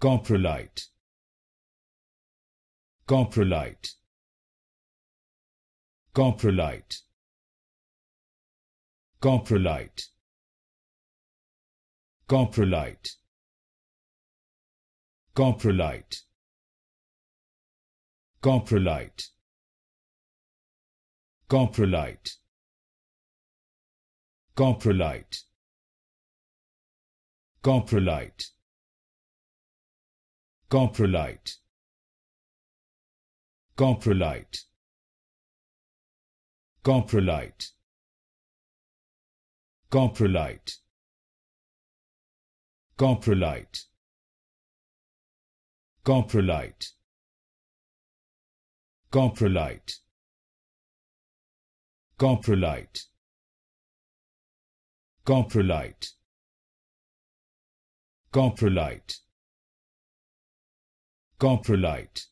Coprolite. Coprolite. Coprolite. Coprolite. Coprolite. Coprolite. Coprolite. Coprolite. Coprolite. Coprolite. Coprolite. Coprolite. Coprolite. Coprolite. Coprolite. Coprolite. Coprolite. Coprolite. Coprolite. Coprolite. Coprolite